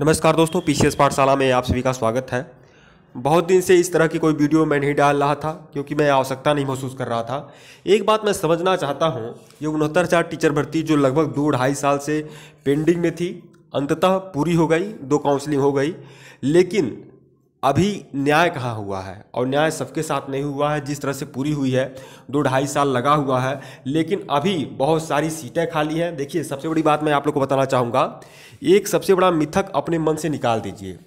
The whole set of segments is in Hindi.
नमस्कार दोस्तों पी सी पाठशाला में आप सभी का स्वागत है बहुत दिन से इस तरह की कोई वीडियो मैं नहीं डाल रहा था क्योंकि मैं आवश्यकता नहीं महसूस कर रहा था एक बात मैं समझना चाहता हूँ ये उनहत्तर चार टीचर भर्ती जो लगभग दो ढाई साल से पेंडिंग में थी अंततः पूरी हो गई दो काउंसलिंग हो गई लेकिन अभी न्याय कहाँ हुआ है और न्याय सबके साथ नहीं हुआ है जिस तरह से पूरी हुई है दो ढाई साल लगा हुआ है लेकिन अभी बहुत सारी सीटें खाली हैं देखिए सबसे बड़ी बात मैं आप लोग को बताना चाहूँगा एक सबसे बड़ा मिथक अपने मन से निकाल दीजिए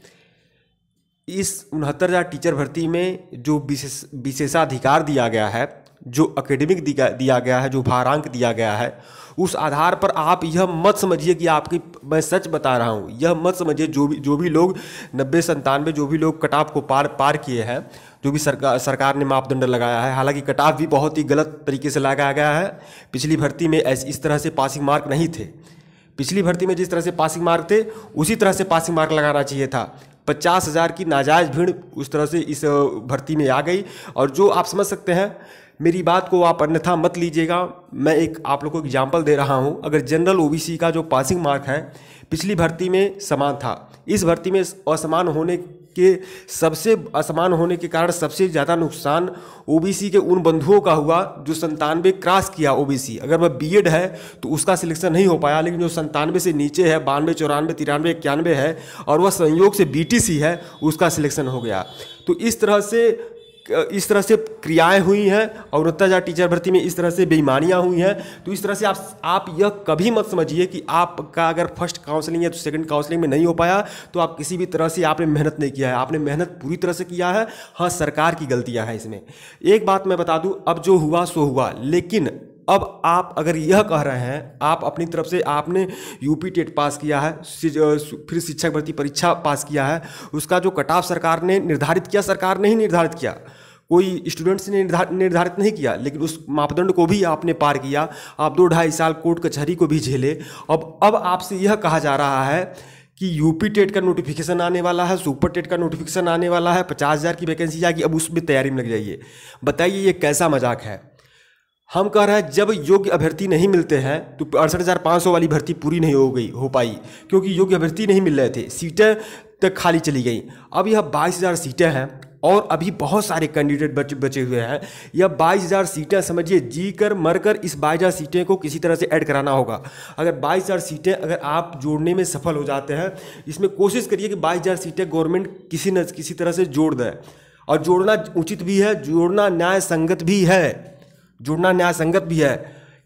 इस उनहत्तर हज़ार टीचर भर्ती में जो विशेष विशेषाधिकार दिया गया है जो अकेडमिक दिया गया है जो भारांक दिया गया है उस आधार पर आप यह मत समझिए कि आपकी मैं सच बता रहा हूँ यह मत समझिए जो भी जो भी लोग नब्बे संतानवे जो भी लोग कटाव को पार पार किए हैं जो भी सरकार सरकार ने मापदंड लगाया है हालांकि कटाव भी बहुत ही गलत तरीके से लगाया गया है पिछली भर्ती में ऐसे इस तरह से पासिंग मार्क नहीं थे पिछली भर्ती में जिस तरह से पासिंग मार्क थे उसी तरह से पासिंग मार्क लगाना चाहिए था पचास हज़ार की नाजायज़ भीड़ उस तरह से इस भर्ती में आ गई और जो आप समझ सकते हैं मेरी बात को आप अन्यथा मत लीजिएगा मैं एक आप लोग को एग्जाम्पल दे रहा हूँ अगर जनरल ओ का जो पासिंग मार्क है पिछली भर्ती में समान था इस भर्ती में असमान होने के सबसे असमान होने के कारण सबसे ज़्यादा नुकसान ओबीसी के उन बंधुओं का हुआ जो संतानवे क्रॉस किया ओबीसी अगर वह बीएड है तो उसका सिलेक्शन नहीं हो पाया लेकिन जो संतानवे से नीचे है बानवे चौरानवे तिरानवे इक्यानवे है और वह संयोग से बीटीसी है उसका सिलेक्शन हो गया तो इस तरह से इस तरह से क्रियाएं हुई हैं और उत्तर टीचर भर्ती में इस तरह से बेईमानियां हुई हैं तो इस तरह से आप आप यह कभी मत समझिए कि आपका अगर फर्स्ट काउंसलिंग है तो सेकंड काउंसलिंग में नहीं हो पाया तो आप किसी भी तरह से आपने मेहनत नहीं किया है आपने मेहनत पूरी तरह से किया है हाँ सरकार की गलतियाँ हैं इसमें एक बात मैं बता दूँ अब जो हुआ सो हुआ लेकिन अब आप अगर यह कह रहे हैं आप अपनी तरफ से आपने यूपी टेट पास किया है फिर शिक्षक भर्ती परीक्षा पास किया है उसका जो कट ऑफ सरकार ने निर्धारित किया सरकार ने ही निर्धारित किया कोई स्टूडेंट्स ने निर्धारित नहीं किया लेकिन उस मापदंड को भी आपने पार किया आप दो ढाई साल कोर्ट कचहरी को भी झेले अब अब आपसे यह कहा जा रहा है कि यूपी टेट का नोटिफिकेशन आने वाला है सुपर टेट का नोटिफिकेशन आने वाला है पचास हज़ार की वैकेंसी आएगी अब उसमें तैयारी में लग जाइए बताइए ये कैसा मजाक है हम कह रहे हैं जब योग्य अभ्यर्थी नहीं मिलते हैं तो अड़सठ हज़ार पाँच सौ वाली भर्ती पूरी नहीं हो गई हो पाई क्योंकि योग्य अभ्यर्थी नहीं मिल रहे थे सीटें तक खाली चली गई अब यह बाईस हज़ार सीटें हैं और अभी बहुत सारे कैंडिडेट बच, बचे हुए हैं यह बाईस हज़ार सीटें समझिए जी कर मर कर इस बाईस हज़ार सीटें को किसी तरह से ऐड कराना होगा अगर बाईस हज़ार सीटें अगर आप जोड़ने में सफल हो जाते हैं इसमें कोशिश करिए कि बाईस हज़ार सीटें गवर्नमेंट किसी न किसी तरह से जोड़ दें और जोड़ना उचित भी है जोड़ना न्याय संगत भी है जुड़ना न्याय संगत भी है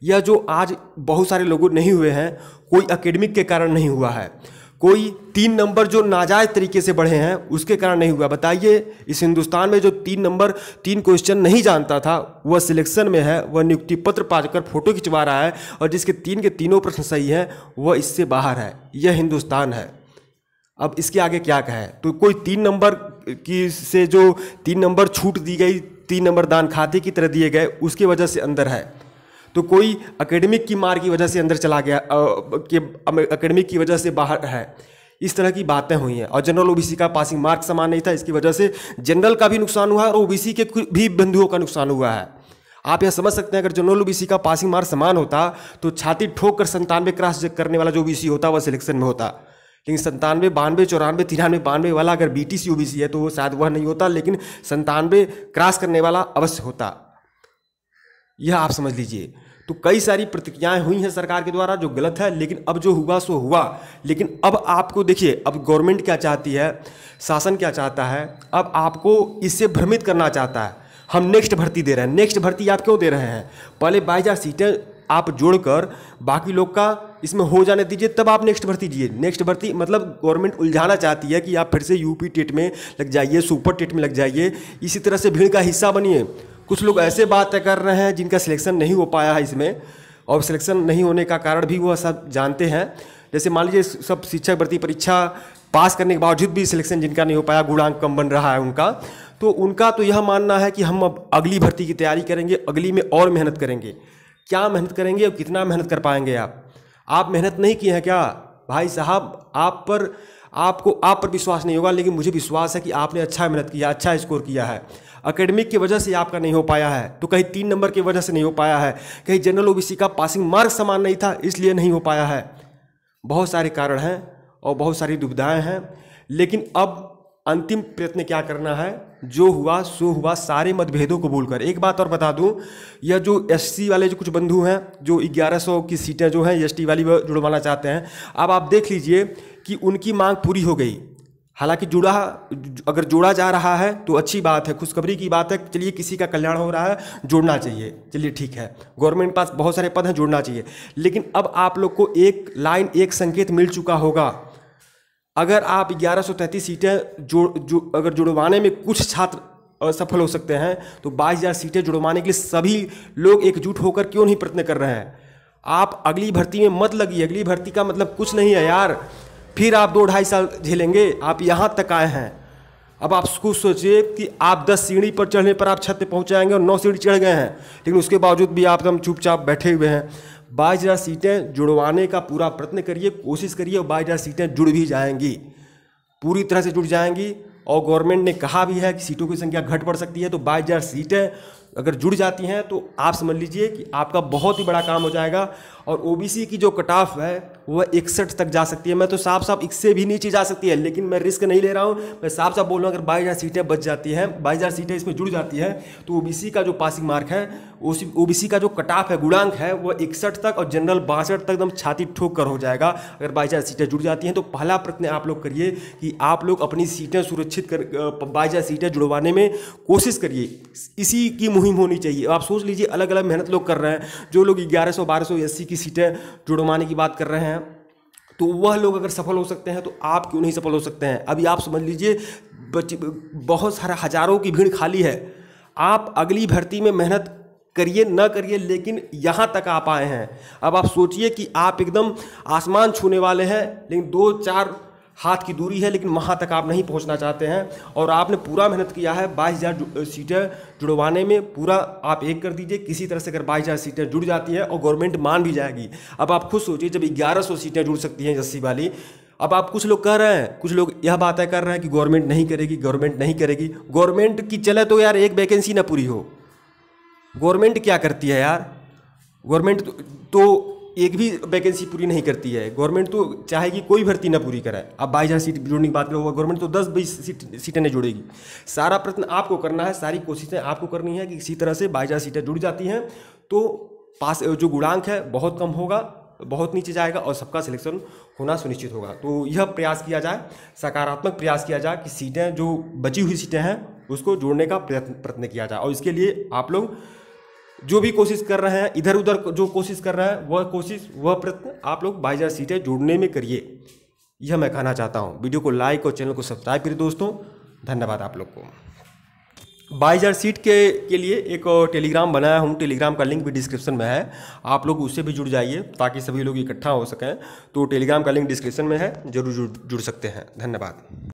यह जो आज बहुत सारे लोगों नहीं हुए हैं कोई अकेडमिक के कारण नहीं हुआ है कोई तीन नंबर जो नाजायज तरीके से बढ़े हैं उसके कारण नहीं हुआ बताइए इस हिंदुस्तान में जो तीन नंबर तीन क्वेश्चन नहीं जानता था वह सिलेक्शन में है वह नियुक्ति पत्र पाकर फोटो खिंचवा रहा है और जिसके तीन के तीनों प्रश्न सही हैं वह इससे बाहर है यह हिंदुस्तान है अब इसके आगे क्या कहें तो कोई तीन नंबर की से जो तीन नंबर छूट दी गई तीन नंबर दान खाते की तरह दिए गए उसकी वजह से अंदर है तो कोई अकेडमिक की मार की वजह से अंदर चला गया कि अकेडमिक की वजह से बाहर है इस तरह की बातें हुई हैं और जनरल ओबीसी का पासिंग मार्क समान नहीं था इसकी वजह से जनरल का भी नुकसान हुआ है और ओबीसी के भी बंधुओं का नुकसान हुआ है आप यह समझ सकते हैं अगर जनरल ओबीसी का पासिंग मार्क समान होता तो छाती ठोक कर संतानवे क्रॉस करने वाला जो ओबीसी होता वह सिलेक्शन में होता लेकिन संतानवे बानवे चौरानवे तिरानवे बानवे वाला अगर बी टी सी है तो वो शायद वह नहीं होता लेकिन संतानवे क्रॉस करने वाला अवश्य होता यह आप समझ लीजिए तो कई सारी प्रतिक्रियाएं हुई हैं सरकार के द्वारा जो गलत है लेकिन अब जो हुआ सो हुआ लेकिन अब आपको देखिए अब गवर्नमेंट क्या चाहती है शासन क्या चाहता है अब आपको इससे भ्रमित करना चाहता है हम नेक्स्ट भर्ती दे रहे हैं नेक्स्ट भर्ती आप क्यों दे रहे हैं पहले बाईस सीटें आप जोड़कर बाकी लोग का इसमें हो जाने दीजिए तब आप नेक्स्ट भर्ती दीजिए नेक्स्ट भर्ती मतलब गवर्नमेंट उलझाना चाहती है कि आप फिर से यूपी टेट में लग जाइए सुपर टेट में लग जाइए इसी तरह से भीड़ का हिस्सा बनिए कुछ लोग ऐसे बातें कर रहे हैं जिनका सिलेक्शन नहीं हो पाया है इसमें और सिलेक्शन नहीं होने का कारण भी वो सब जानते हैं जैसे मान लीजिए सब शिक्षक भर्ती परीक्षा पास करने के बावजूद भी सिलेक्शन जिनका नहीं हो पाया गुणांक कम बन रहा है उनका तो उनका तो यह मानना है कि हम अब अगली भर्ती की तैयारी करेंगे अगली में और मेहनत करेंगे क्या मेहनत करेंगे और कितना मेहनत कर पाएंगे आप आप मेहनत नहीं किए हैं क्या भाई साहब आप पर आपको आप पर विश्वास नहीं होगा लेकिन मुझे विश्वास है कि आपने अच्छा मेहनत किया अच्छा स्कोर किया है अकेडमिक की वजह से आपका नहीं हो पाया है तो कहीं तीन नंबर की वजह से नहीं हो पाया है कहीं जनरल ओ का पासिंग मार्क समान नहीं था इसलिए नहीं हो पाया है बहुत सारे कारण हैं और बहुत सारी दुविधाएँ हैं लेकिन अब अंतिम प्रयत्न क्या करना है जो हुआ सो हुआ सारे मतभेदों को बोलकर एक बात और बता दूं यह जो एससी वाले जो कुछ बंधु हैं जो 1100 की सीटें जो हैं एसटी वाली जुड़वाना चाहते हैं अब आप देख लीजिए कि उनकी मांग पूरी हो गई हालांकि जुड़ा अगर जोड़ा जा रहा है तो अच्छी बात है खुशखबरी की बात है चलिए किसी का कल्याण हो रहा है जोड़ना चाहिए चलिए ठीक है गवर्नमेंट के पास बहुत सारे पद हैं जोड़ना चाहिए लेकिन अब आप लोग को एक लाइन एक संकेत मिल चुका होगा अगर आप ग्यारह सौ तैंतीस सीटें जोड़ जो अगर जुड़वाने में कुछ छात्र सफल हो सकते हैं तो बाईस हज़ार सीटें जुड़वाने के लिए सभी लोग एकजुट होकर क्यों नहीं प्रयत्न कर रहे हैं आप अगली भर्ती में मत लगी अगली भर्ती का मतलब कुछ नहीं है यार फिर आप दो ढाई साल झेलेंगे आप यहाँ तक आए हैं अब आप खुद सोचिए कि आप दस सीढ़ी पर चढ़ने पर आप छत पर पहुँच और नौ सीढ़ी चढ़ गए हैं लेकिन उसके बावजूद भी आप एकदम चुपचाप बैठे हुए हैं बाईस हजार सीटें जुड़वाने का पूरा प्रयत्न करिए कोशिश करिए और बाईस हजार सीटें जुड़ भी जाएंगी पूरी तरह से जुड़ जाएंगी और गवर्नमेंट ने कहा भी है कि सीटों की संख्या घट पड़ सकती है तो बाईस हजार सीटें अगर जुड़ जाती हैं तो आप समझ लीजिए कि आपका बहुत ही बड़ा काम हो जाएगा और ओ की जो कट ऑफ है वह इकसठ तक जा सकती है मैं तो साफ साफ इससे भी नीचे जा सकती है लेकिन मैं रिस्क नहीं ले रहा हूँ मैं साफ साफ बोल रहा हूँ अगर बाईस हज़ार सीटें बच जाती हैं बाईस हज़ार सीटें इसमें जुड़ जाती हैं तो ओ का जो पासिंग मार्क है ओ सी का जो कट ऑफ है गुणांक है वह इकसठ तक और जनरल बासठ तक एकदम छाती ठोक कर हो जाएगा अगर बाईस हज़ार सीटें जुड़ जाती हैं तो पहला प्रश्न आप लोग करिए कि आप लोग अपनी सीटें सुरक्षित कर बाईस हज़ार सीटें जुड़वाने में कोशिश करिए इसी की मुहिम मुहिम होनी चाहिए आप सोच लीजिए अलग अलग मेहनत लोग कर रहे हैं जो लोग ग्यारह सौ बारह सौ एस की सीटें जुड़वाने की बात कर रहे हैं तो वह लोग अगर सफल हो सकते हैं तो आप क्यों नहीं सफल हो सकते हैं अभी आप समझ लीजिए बहुत सारा हजारों की भीड़ खाली है आप अगली भर्ती में मेहनत करिए ना करिए लेकिन यहाँ तक आप आए हैं अब आप सोचिए कि आप एकदम आसमान छूने वाले हैं लेकिन दो चार हाथ की दूरी है लेकिन वहाँ तक आप नहीं पहुँचना चाहते हैं और आपने पूरा मेहनत किया है बाईस हज़ार सीटें जुड़वाने में पूरा आप एक कर दीजिए किसी तरह से अगर बाईस हज़ार सीटें जुड़ जाती है और गवर्नमेंट मान भी जाएगी अब आप खुद सोचिए जब ग्यारह सौ सीटें जुड़ सकती हैं जस्सी वाली अब आप कुछ लोग कह रहे हैं कुछ लोग यह बातें कर रहे हैं कि गवर्नमेंट नहीं करेगी गवर्नमेंट नहीं करेगी गवर्नमेंट की चले तो यार एक वैकेंसी ना पूरी हो गवर्नमेंट क्या करती है यार गवर्नमेंट तो, तो एक भी वैकेंसी पूरी नहीं करती है गवर्नमेंट तो चाहेगी कोई भर्ती ना पूरी कराए अब बाई हज़ार सीट जोड़ने की बात करो गवर्नमेंट तो दस बीस सीट सीटें नहीं जोड़ेगी सारा प्रश्न आपको करना है सारी कोशिशें आपको करनी है कि इसी तरह से बाई सीटें जुड़ जाती हैं तो पास जो गुणांक है बहुत कम होगा बहुत नीचे जाएगा और सबका सिलेक्शन होना सुनिश्चित होगा तो यह प्रयास किया जाए सकारात्मक प्रयास किया जाए कि सीटें जो बची हुई सीटें हैं उसको जोड़ने का प्रयत्न प्रयत्न किया जाए और इसके लिए आप लोग जो भी कोशिश कर रहे हैं इधर उधर जो कोशिश कर रहे हैं वह कोशिश वह प्रयत्न आप लोग हजार सीटें जुड़ने में करिए यह मैं कहना चाहता हूँ वीडियो को लाइक और चैनल को सब्सक्राइब करिए दोस्तों धन्यवाद आप लोग को हजार सीट के के लिए एक टेलीग्राम बनाया हूँ टेलीग्राम का लिंक भी डिस्क्रिप्शन में है आप लोग उससे भी जुड़ जाइए ताकि सभी लोग इकट्ठा हो सकें तो टेलीग्राम का लिंक डिस्क्रिप्शन में है जरूर जुड़ जुड़ सकते हैं धन्यवाद